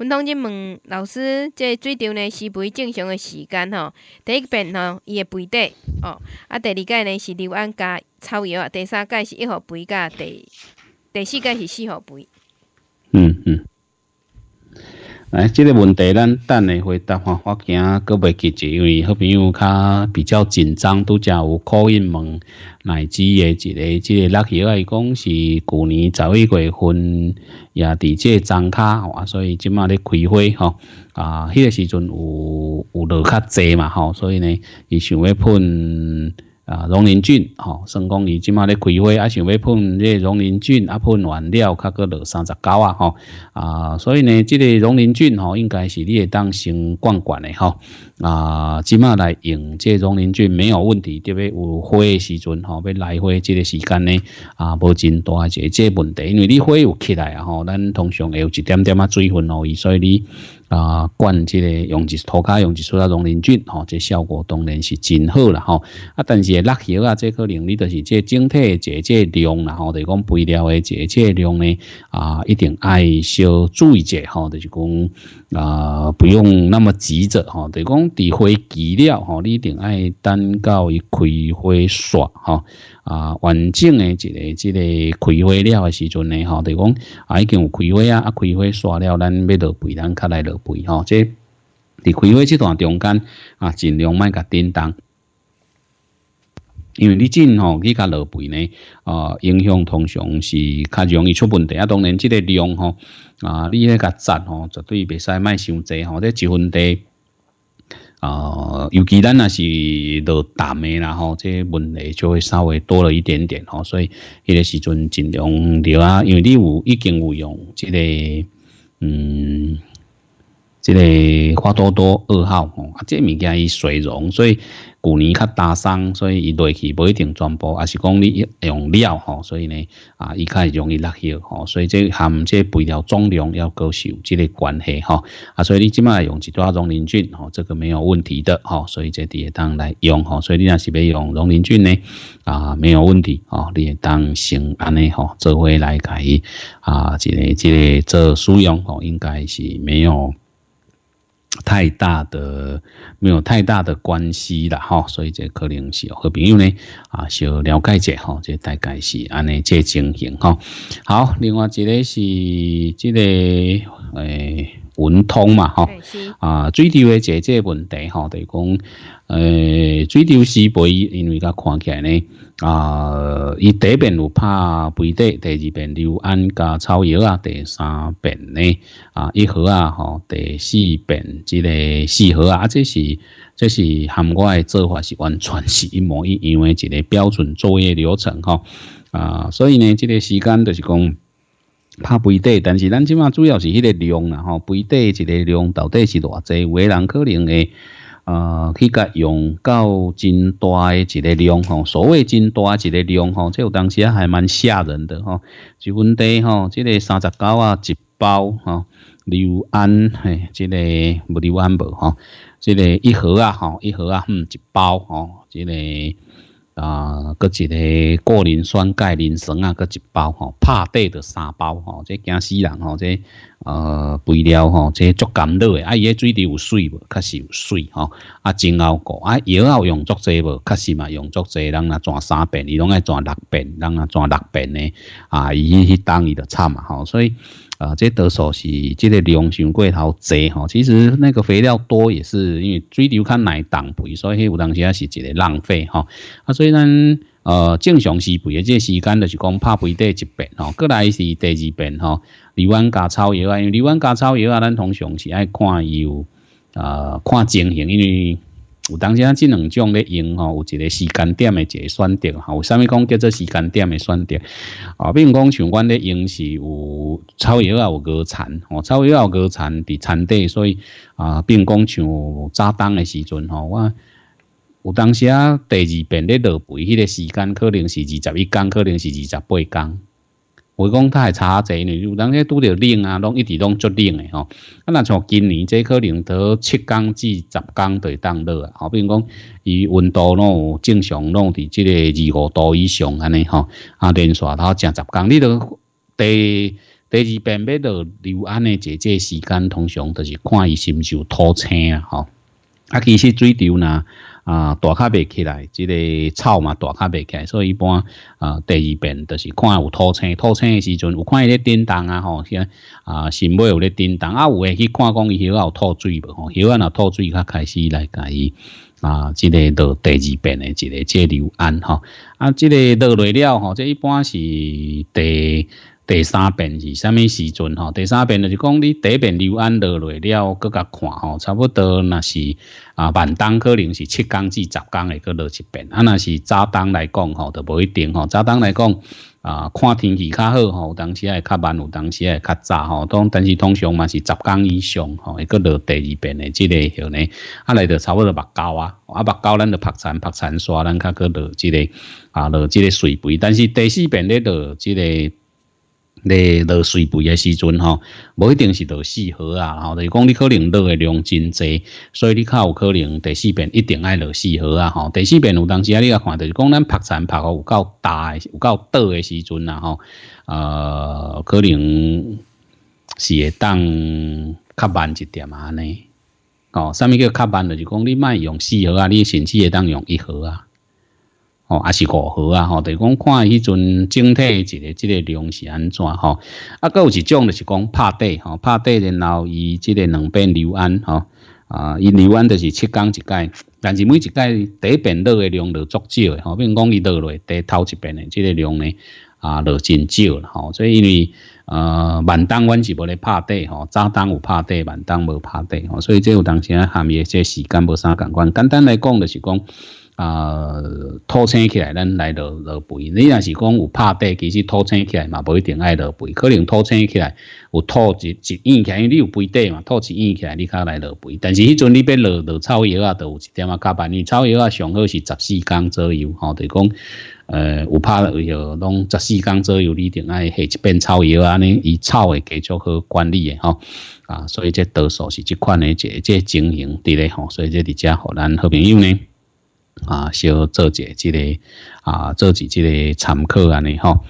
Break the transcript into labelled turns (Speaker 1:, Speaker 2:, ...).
Speaker 1: 阮当知问老师，这最终呢是肥正常的时间吼。第一遍吼伊的肥底哦，啊，第二届呢是刘安加草药啊，第三届是一号肥加第第四届是四号肥。嗯嗯。来，这个问题，咱等咧回答。我惊觉袂记者，因为好朋友较比较紧张，拄则有口音问，乃至个一个即个落叶来讲是旧年十一月份也伫即张卡，哇，所以即马咧开会吼，啊，迄个时阵有有落较济嘛，吼，所以呢，伊想欲喷。啊，荣林菌，吼，算讲你即马咧开花，啊，想要喷这荣林菌，啊，喷完了，卡过落三十九啊，吼，啊，所以呢，这个荣林菌，吼，应该是你会当先罐罐的，吼，啊，即马来用这荣林菌没有问题，特别有花的时阵，吼，要来回这个时间呢，啊，无真大只这问题，因为你花有起来啊，吼，咱通常会有一点点啊水分哦，所以你。啊，灌这个用一涂骹用，一出啊农林菌，吼，这效果当然是真好了，吼。啊，但是落叶啊，这可能你就是这整体这这量，然后就是讲肥料的这这量呢，啊，一定爱少注意者，下，吼，就是讲啊，不用那么急着，吼，就是讲底肥基料，吼，你一定爱等到伊开花煞。吼。啊，完整的一个、这个开花了的时阵呢，吼，等于讲啊，已经有开花啊，啊，开花刷了，咱要落肥，咱较来落肥，吼，这伫开会这段中间啊，尽量卖甲点动，因为你进吼，你甲落肥呢，哦，影响通常是较容易出问题啊。当然，这个量吼，啊，你咧个杂吼，绝对袂使卖伤济吼，这一分地。呃，尤其咱那是落淡嘅啦吼，这问题就会稍微多了一点点吼，所以，迄个时阵尽量留啊，因为你有已经有用，即个，嗯。这个花多多二号吼，啊，这物件伊水溶，所以旧年较打伤，所以伊落去不一定全部，啊，是讲你用料吼，所以呢，啊，伊较容易落下吼，所以这含这肥料总量要高是有这个关系吼，啊，所以你即马用一抓荣林菌吼，这个没有问题的吼，所以这底下当来用吼，所以你若是要用荣林菌呢，啊，没有问题啊，你也当先安尼吼，做回来改，啊，这个、这个做使用吼，应该是没有。太大的没有太大的关系啦哈，所以这可能是和朋友呢啊，小了解一下哈，这大概是安尼这情形哈。好，另外一个是这个诶。文通嘛，吼啊，水屌的解决问题，哈，就讲，诶，水屌是背，因为佢看起来咧，啊，伊第一遍有拍肥底，第二遍硫胺加草药啊，第三遍呢，啊，一盒啊，吼，第四遍即个四盒啊，即是，即是含我的做法，是完全是一模一样的一个标准作业流程，吼啊，所以呢，即个时间就是讲。怕肥底，但是咱即马主要是迄个量啦吼，肥底一个量到底是偌济，有人可能会呃去甲用到真大一个量吼，所谓真大一个量吼，即有当时还蛮吓人的吼，就问题吼，即个三十九啊一包吼，硫胺嘿，即个物料安不吼，即个一盒啊吼，一盒啊嗯一包吼，即个。啊，搁一个过磷酸钙磷酸啊，搁一包吼，拍底着三包吼，这惊死人吼，这呃肥料吼，这足甘热的，啊，伊个水底有水无？确实有水吼，啊，真后过，啊，以后用足侪无？确实嘛，用足侪，人啊赚三遍，伊拢爱赚六遍，人啊赚六遍呢，啊，伊去当伊就惨嘛吼，所以。啊，这得手是，这个量相过头侪哈。其实那个肥料多也是因为水流较难一肥，所以有当时也是一个浪费哈。啊，所以咱呃正常施肥，这时间就是讲拍肥第一遍哈，过来是第二遍哈。荔湾加草药啊，因为离湾加草药啊，咱通常是爱看油啊，看情形，因为。有当时啊，这两种咧用吼，有一个时间点的一个选择哈。有啥物讲叫做时间点的选择？啊，如讲像阮咧用是有草药啊，有药残哦，草药啊，有药残，伫产地，所以啊，比如讲像早冬的时阵吼，我有当时啊，第二遍咧落肥，迄个时间可能是二十一工，可能是二十八工。我讲它系差侪呢，有当个拄着冷啊，拢一直拢足冷的吼。啊，若像今年，即可能到七天至十天会当热啊。好，比如讲，伊温度弄正常拢伫即个二五度以上安尼吼，啊，连续头正十天，你着第第二遍要到六安的这这时间通常就是看伊是毋是有拖车啊？吼，啊，其实水丢呢。啊，大卡袂起来，即个草嘛，大卡袂起来，所以一般啊，第二遍就是看有吐青，吐青的时阵，有看伊咧叮当啊吼，先啊，新尾有咧叮当啊，有诶去看讲伊许个有吐水无吼，许个若吐水，则开始来甲伊啊，即个到第二遍的即个即流安吼，啊，即个到来了吼，即一般是第。第三遍是虾米时阵吼？第三遍就是讲你第一遍流安落来了，搁甲看吼，差不多那是啊，晚冬可能是七工至十工会搁落一遍。啊，那是早冬来讲吼，就无一定吼。早冬来讲啊，看天气较好吼，有当时会较慢，有当时会较早吼。通但是通常嘛是十工以上吼，会搁落第二遍的这个吼呢。啊，来就差不多目高啊，啊目高咱就曝餐，曝餐刷，咱较搁落这个啊，落这个水杯。但是第四遍咧落这个。你落水肥诶时阵吼，无一定是落四合啊，吼，就是讲你可能落诶量真侪，所以你较有可能第四遍一定爱落四合啊，吼，第四遍有当时啊，你啊看，就是讲咱拍残拍到有够大，有够短诶时阵啊，吼，呃，可能是会当较慢一点啊呢，哦，啥物叫较慢的就是讲你卖用四合啊，你甚至会当用一合啊。吼，还是五号啊？吼，就是讲看迄阵整体一个、一个量是安怎吼。啊，佫有一种就是讲拍底吼，拍底然后伊这个两边留安吼。啊，伊留安就是七工一届，但是每一届第一遍落的量就足少的吼，如讲伊落第一头一遍的这个量呢啊，就真少了吼。所以因为呃，晚当阮是无咧拍底吼，早当有拍底，晚当无拍底吼，所以即有当时啊，下面即时间无啥共款。简单来讲就是讲，呃，吐清起来咱来落落肥。你若是讲有拍底，其实吐清起来嘛无一定爱落肥，可能吐清起来有吐一一硬起来，你有肥底嘛，吐一硬起来你较来落肥。但是迄阵你要落落草药啊，都有一点啊加把力。草药啊上好是十四工左右吼，就讲。呃，有拍了以后，拢十四天左右，你定爱下一遍草药啊，安尼以草的继续去管理的吼。啊，所以这多数是这款的这这经营的嘞吼。所以这遮互咱好朋友呢，啊，小做者即、这个啊，做者即这个参考安尼吼。